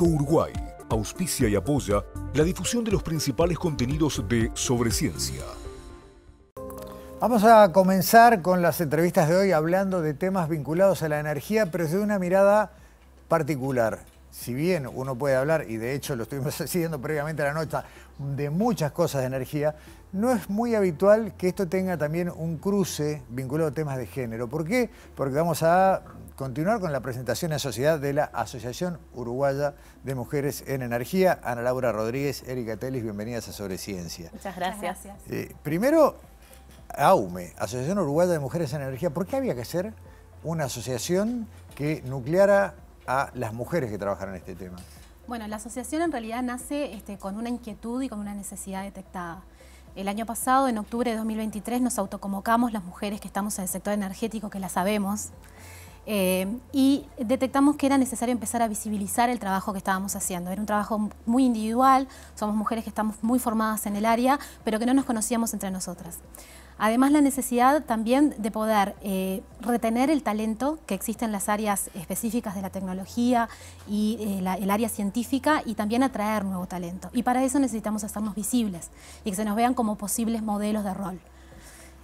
Uruguay auspicia y apoya la difusión de los principales contenidos de Sobre Ciencia. Vamos a comenzar con las entrevistas de hoy hablando de temas vinculados a la energía, pero desde una mirada particular. Si bien uno puede hablar, y de hecho lo estuvimos haciendo previamente la noche, de muchas cosas de energía, no es muy habitual que esto tenga también un cruce vinculado a temas de género. ¿Por qué? Porque vamos a continuar con la presentación en sociedad de la Asociación Uruguaya de Mujeres en Energía. Ana Laura Rodríguez, Erika Telis, bienvenidas a Sobre Ciencia. Muchas gracias. Eh, primero, AUME, Asociación Uruguaya de Mujeres en Energía. ¿Por qué había que ser una asociación que nucleara a las mujeres que trabajaron en este tema? Bueno, la asociación en realidad nace este, con una inquietud y con una necesidad detectada. El año pasado, en octubre de 2023, nos autoconvocamos las mujeres que estamos en el sector energético, que la sabemos, eh, y detectamos que era necesario empezar a visibilizar el trabajo que estábamos haciendo. Era un trabajo muy individual, somos mujeres que estamos muy formadas en el área, pero que no nos conocíamos entre nosotras. Además, la necesidad también de poder eh, retener el talento que existe en las áreas específicas de la tecnología y eh, el área científica y también atraer nuevo talento. Y para eso necesitamos hacernos visibles y que se nos vean como posibles modelos de rol.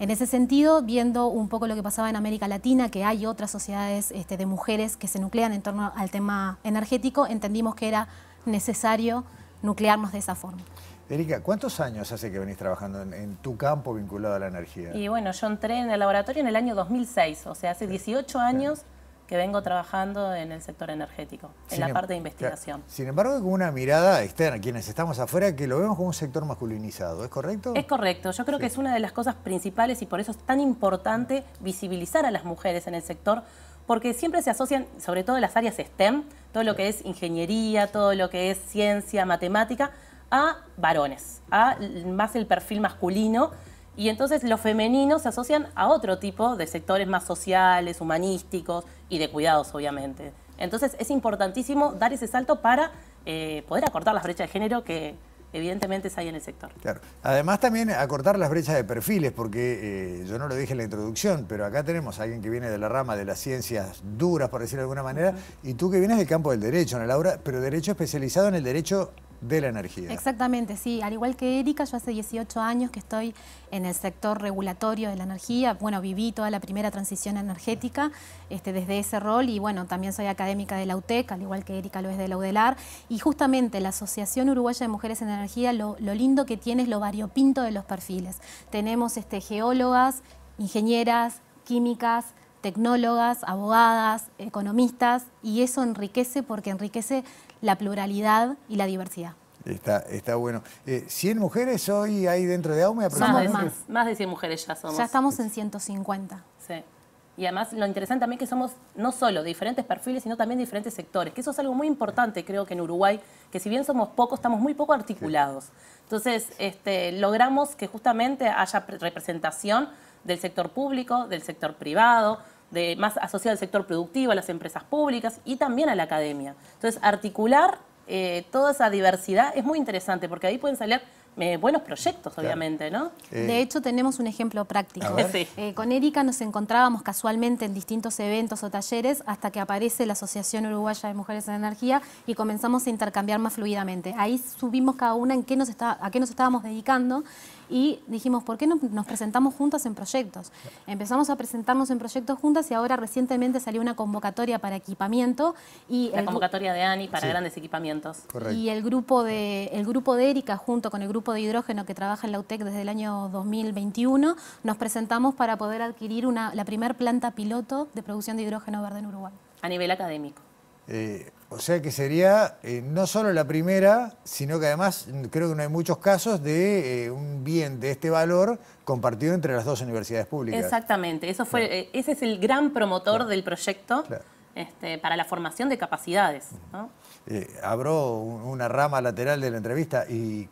En ese sentido, viendo un poco lo que pasaba en América Latina, que hay otras sociedades este, de mujeres que se nuclean en torno al tema energético, entendimos que era necesario nuclearnos de esa forma. Erika, ¿cuántos años hace que venís trabajando en, en, tu campo vinculado a la energía? Y bueno, yo entré en el laboratorio en el año 2006, o sea, hace 18 años que vengo trabajando en el sector energético, en la em- parte de investigación. Sin embargo, con una mirada externa, quienes estamos afuera, que lo vemos como un sector masculinizado, ¿es correcto? Es correcto, yo creo que es una de las cosas principales y por eso es tan importante visibilizar a las mujeres en el sector, porque siempre se asocian, sobre todo en las áreas STEM, todo lo que es ingeniería, todo lo que es ciencia, matemática, a varones, a más el perfil masculino y entonces los femeninos se asocian a otro tipo de sectores más sociales, humanísticos y de cuidados, obviamente. Entonces es importantísimo dar ese salto para eh, poder acortar las brechas de género que evidentemente hay en el sector. Claro. Además también acortar las brechas de perfiles, porque eh, yo no lo dije en la introducción, pero acá tenemos a alguien que viene de la rama de las ciencias duras, por decirlo de alguna manera, y tú que vienes del campo del derecho, Ana Laura, pero derecho especializado en el derecho de la energía. Exactamente, sí. Al igual que Erika, yo hace 18 años que estoy en el sector regulatorio de la energía. Bueno, viví toda la primera transición energética este, desde ese rol y bueno, también soy académica de la UTEC, al igual que Erika lo es de la UDELAR. Y justamente la Asociación Uruguaya de Mujeres en Energía, lo, lindo que tiene es lo variopinto de los perfiles. Tenemos este, geólogas, ingenieras, químicas, tecnólogas, abogadas, economistas, y eso enriquece porque enriquece la pluralidad y la diversidad. Está, está bueno. ¿100 eh, mujeres hoy hay dentro de AUME Más, de 100 mujeres ya somos. Ya estamos en 150. Sí. Y además lo interesante también es que somos no solo de diferentes perfiles, sino también de diferentes sectores, que eso es algo muy importante creo que en Uruguay, que si bien somos pocos, estamos muy poco articulados. Entonces, este, logramos que justamente haya representación del sector público, del sector privado, de, más asociada al sector productivo, a las empresas públicas y también a la academia. Entonces, articular eh, toda esa diversidad es muy interesante porque ahí pueden salir eh, buenos proyectos, obviamente, ¿no? Eh. De hecho, tenemos un ejemplo práctico. con Erika nos encontrábamos casualmente en distintos eventos o talleres hasta que aparece la Asociación Uruguaya de Mujeres en Energía y comenzamos a intercambiar más fluidamente. Ahí subimos cada una en qué nos a qué nos estábamos dedicando y dijimos, ¿por qué no nos presentamos juntas en proyectos? Empezamos a presentarnos en proyectos juntas y ahora recientemente salió una convocatoria para equipamiento. Y La convocatoria de ANI para grandes equipamientos. Y el grupo, de, el grupo de Erika junto con el grupo de hidrógeno que trabaja en la UTEC desde el año 2021 nos presentamos para poder adquirir la primer planta piloto de producción de hidrógeno verde en Uruguay. A nivel académico. Eh, o sea que sería eh, no solo la primera, sino que además creo que no hay muchos casos de eh, un bien de este valor compartido entre las dos universidades públicas. Exactamente, eso fue, eh, ese es el gran promotor del proyecto este, para la formación de capacidades. abro una rama lateral de la entrevista y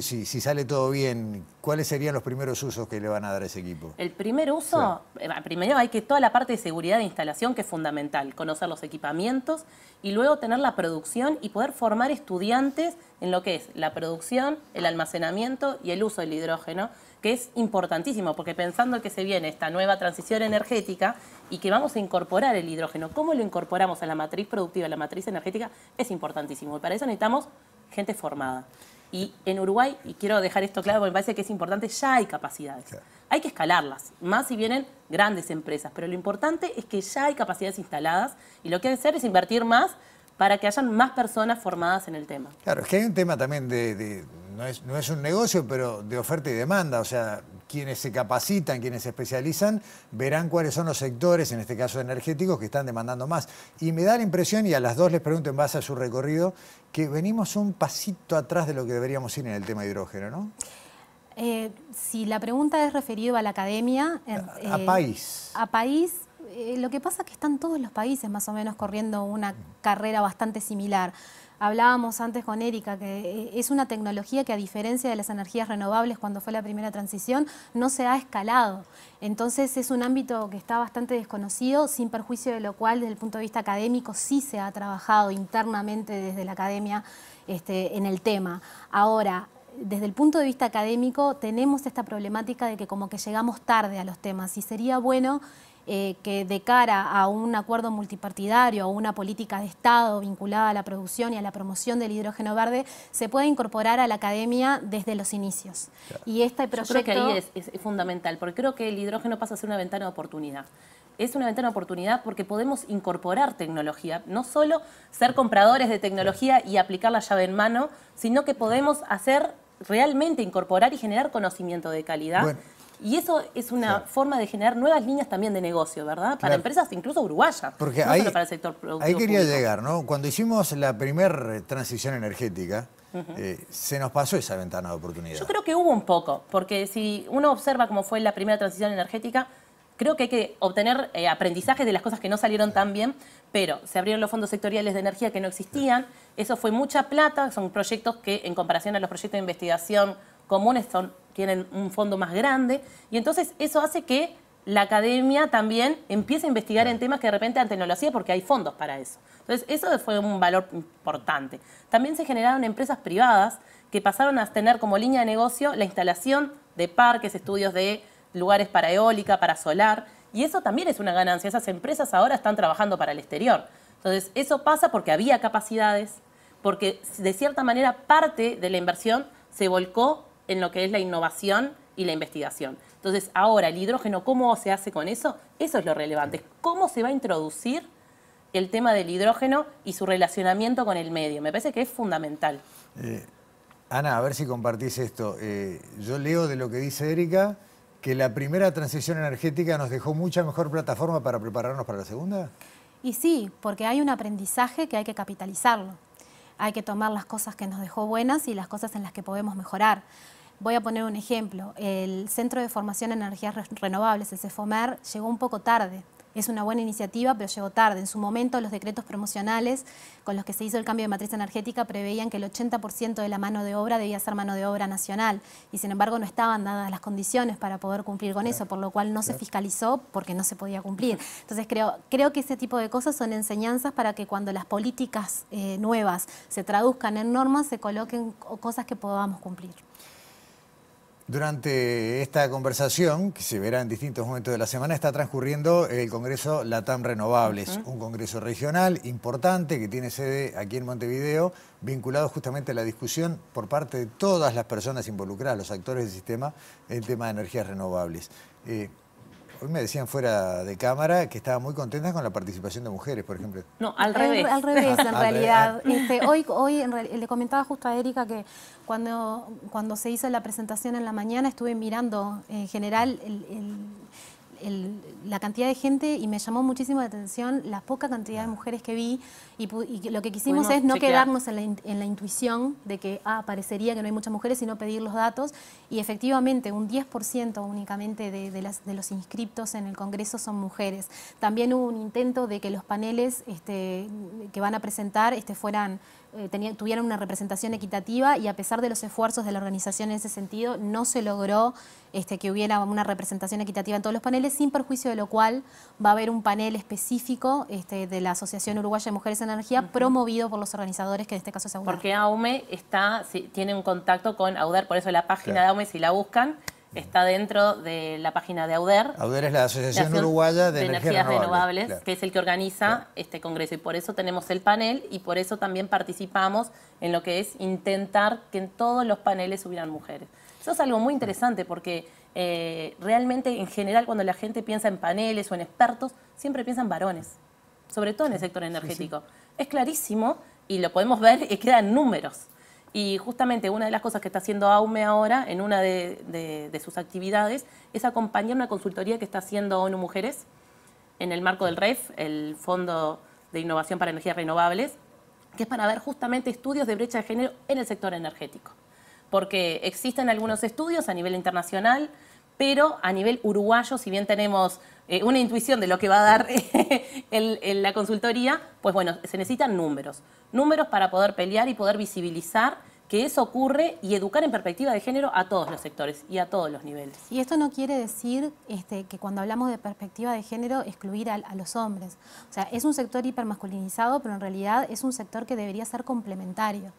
si, sale todo bien, ¿cuáles serían los primeros usos que le van a dar a ese equipo? El primer uso, eh, primero hay que toda la parte de seguridad de instalación que es fundamental, conocer los equipamientos y luego tener la producción y poder formar estudiantes en lo que es la producción, el almacenamiento y el uso del hidrógeno, que es importantísimo, porque pensando que se viene esta nueva transición energética y que vamos a incorporar el hidrógeno, cómo lo incorporamos a la matriz productiva, a la matriz energética, es importantísimo. Y para eso necesitamos gente formada. Y en Uruguay, y quiero dejar esto claro porque me parece que es importante, ya hay capacidades. Hay que escalarlas, más si vienen grandes empresas, pero lo importante es que ya hay capacidades instaladas y lo que hay que hacer es invertir más para que hayan más personas formadas en el tema. Claro, es que hay un tema también de, no, es, no es un negocio, pero de oferta y demanda, o sea, quienes se capacitan, quienes se especializan, verán cuáles son los sectores, en este caso energéticos, que están demandando más. Y me da la impresión, y a las dos les pregunto en base a su recorrido, que venimos un pasito atrás de lo que deberíamos ir en el tema hidrógeno, ¿no? Eh, si la pregunta es referido a la academia... a, eh, país. A país, eh, lo que pasa es que están todos los países más o menos corriendo una mm. carrera bastante similar. Hablábamos antes con Erika que eh, es una tecnología que a diferencia de las energías renovables cuando fue la primera transición, no se ha escalado. Entonces es un ámbito que está bastante desconocido, sin perjuicio de lo cual desde el punto de vista académico sí se ha trabajado internamente desde la academia este, en el tema. Ahora, desde el punto de vista académico tenemos esta problemática de que como que llegamos tarde a los temas y sería bueno eh, que de cara a un acuerdo multipartidario o una política de Estado vinculada a la producción y a la promoción del hidrógeno verde se pueda incorporar a la academia desde los inicios. Y este proyecto... Yo creo que ahí es, fundamental, porque creo que el hidrógeno pasa a ser una ventana de oportunidad es una ventana de oportunidad porque podemos incorporar tecnología, no solo ser compradores de tecnología y aplicar la llave en mano, sino que podemos hacer realmente incorporar y generar conocimiento de calidad y eso es una forma de generar nuevas líneas también de negocio, ¿verdad? Para empresas incluso uruguayas, Porque no para el sector productivo. Ahí quería llegar, ¿no? Cuando hicimos la primera transición energética, eh, se nos pasó esa ventana de oportunidad. Yo creo que hubo un poco, porque si uno observa cómo fue la primera transición energética, creo que hay que obtener eh, aprendizajes de las cosas que no salieron tan bien, pero se abrieron los fondos sectoriales de energía que no existían, eso fue mucha plata, son proyectos que en comparación a los proyectos de investigación comunes son tienen un fondo más grande, y entonces eso hace que la academia también empiece a investigar en temas que de repente antes no lo hacía porque hay fondos para eso. Entonces eso fue un valor importante. También se generaron empresas privadas que pasaron a tener como línea de negocio la instalación de parques, estudios de lugares para eólica, para solar, y eso también es una ganancia. Esas empresas ahora están trabajando para el exterior. Entonces eso pasa porque había capacidades, porque de cierta manera parte de la inversión se volcó en lo que es la innovación y la investigación. Entonces, ahora, el hidrógeno, ¿cómo se hace con eso? Eso es lo relevante. ¿Cómo se va a introducir el tema del hidrógeno y su relacionamiento con el medio? Me parece que es fundamental. Eh, Ana, a ver si compartís esto. Eh, yo leo de lo que dice Erika que la primera transición energética nos dejó mucha mejor plataforma para prepararnos para la segunda. Y sí, porque hay un aprendizaje que hay que capitalizarlo. Hay que tomar las cosas que nos dejó buenas y las cosas en las que podemos mejorar. Voy a poner un ejemplo. El Centro de Formación en Energías Renovables, el CEFOMER, llegó un poco tarde. Es una buena iniciativa, pero llegó tarde. En su momento, los decretos promocionales con los que se hizo el cambio de matriz energética preveían que el 80% de la mano de obra debía ser mano de obra nacional y, sin embargo, no estaban dadas las condiciones para poder cumplir con eso, por lo cual no se fiscalizó porque no se podía cumplir. Entonces, creo, creo que ese tipo de cosas son enseñanzas para que cuando las políticas eh, nuevas se traduzcan en normas, se coloquen cosas que podamos cumplir. Durante esta conversación, que se verá en distintos momentos de la semana, está transcurriendo el Congreso Latam Renovables, un congreso regional importante que tiene sede aquí en Montevideo, vinculado justamente a la discusión por parte de todas las personas involucradas, los actores del sistema, en tema de energías renovables. Eh, Hoy me decían fuera de cámara que estaba muy contentas con la participación de mujeres, por ejemplo. No, al revés. Al, revés, en realidad. Ah. Este, hoy hoy le comentaba justo a Erika que cuando, cuando se hizo la presentación en la mañana estuve mirando en general el la cantidad de gente y me llamó muchísimo la atención la poca cantidad de mujeres que vi y, lo que quisimos es no quedarnos en la, intuición de que ah, parecería que no hay muchas mujeres, sino pedir los datos y efectivamente un 10% únicamente de, de, los inscriptos en el Congreso son mujeres. También hubo un intento de que los paneles este, que van a presentar este, fueran eh, tuvieran una representación equitativa y a pesar de los esfuerzos de la organización en ese sentido, no se logró este, que hubiera una representación equitativa en todos los paneles, sin perjuicio de lo cual va a haber un panel específico este, de la Asociación Uruguaya de Mujeres en Energía promovido por los organizadores, que en este caso es AUDER. Porque AUME está, tiene un contacto con AUDER, por eso la página de AUME, si la buscan, está dentro de la página de AUDER. AUDER es la Asociación Uruguaya de, Energías, Renovables, que es el que organiza este Congreso. Y por eso tenemos el panel y por eso también participamos en lo que es intentar que en todos los paneles hubieran mujeres. Eso es algo muy interesante porque eh, realmente en general cuando la gente piensa en paneles o en expertos, siempre piensan varones, sobre todo en el sector energético. Es clarísimo y lo podemos ver y eh, quedan números. Y justamente una de las cosas que está haciendo AUME ahora, en una de, sus actividades, es acompañar una consultoría que está haciendo ONU Mujeres en el marco del REF, el Fondo de Innovación para Energías Renovables, que es para ver justamente estudios de brecha de género en el sector energético. Porque existen algunos estudios a nivel internacional pero a nivel uruguayo, si bien tenemos eh, una intuición de lo que va a dar el, la consultoría, pues bueno, se necesitan números. Números para poder pelear y poder visibilizar que eso ocurre y educar en perspectiva de género a todos los sectores y a todos los niveles. Y esto no quiere decir este, que cuando hablamos de perspectiva de género excluir a, los hombres. O sea, es un sector hipermasculinizado, pero en realidad es un sector que debería ser complementario.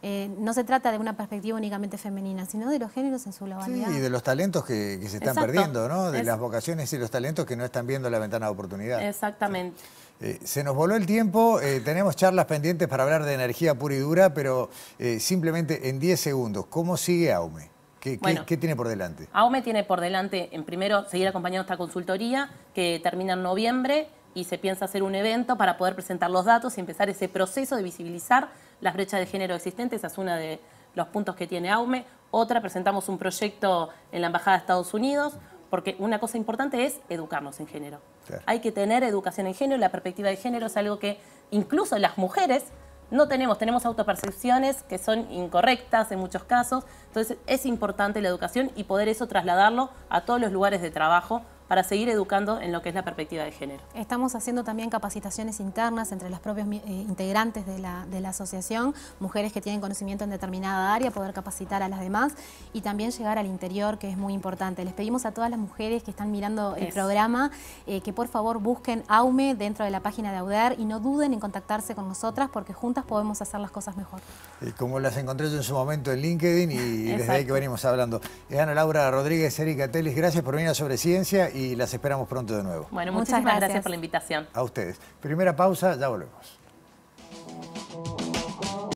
Eh, no se trata de una perspectiva únicamente femenina, sino de los géneros en su globalidad. y de los talentos que, se están perdiendo, ¿no? De las vocaciones y los talentos que no están viendo la ventana de oportunidad. Exactamente. Eh, se nos voló el tiempo, eh, tenemos charlas pendientes para hablar de energía pura y dura, pero simplemente en 10 segundos, ¿cómo sigue AUME? ¿Qué, tiene por delante? AUME tiene por delante, en primero, seguir acompañando esta consultoría que termina en noviembre y se piensa hacer un evento para poder presentar los datos y empezar ese proceso de visibilizar las brechas de género existentes, es una de los puntos que tiene AUME. Otra, presentamos un proyecto en la Embajada de Estados Unidos, porque una cosa importante es educarnos en género. Hay que tener educación en género, la perspectiva de género es algo que incluso las mujeres no tenemos, tenemos autopercepciones que son incorrectas en muchos casos, entonces es importante la educación y poder eso trasladarlo a todos los lugares de trabajo para seguir educando en lo que es la perspectiva de género. Estamos haciendo también capacitaciones internas entre los propios eh, integrantes de la, asociación, mujeres que tienen conocimiento en determinada área, poder capacitar a las demás y también llegar al interior, que es muy importante. Les pedimos a todas las mujeres que están mirando el programa eh, que por favor busquen AUME dentro de la página de AUDER y no duden en contactarse con nosotras porque juntas podemos hacer las cosas mejor. Eh, como las encontré yo en su momento en LinkedIn y desde ahí que venimos hablando. Ana Laura Rodríguez, Erika Telis, gracias por venir a Sobre Ciencia y las esperamos pronto de nuevo. Bueno, muchas gracias. gracias por la invitación. A ustedes. Primera pausa, ya volvemos.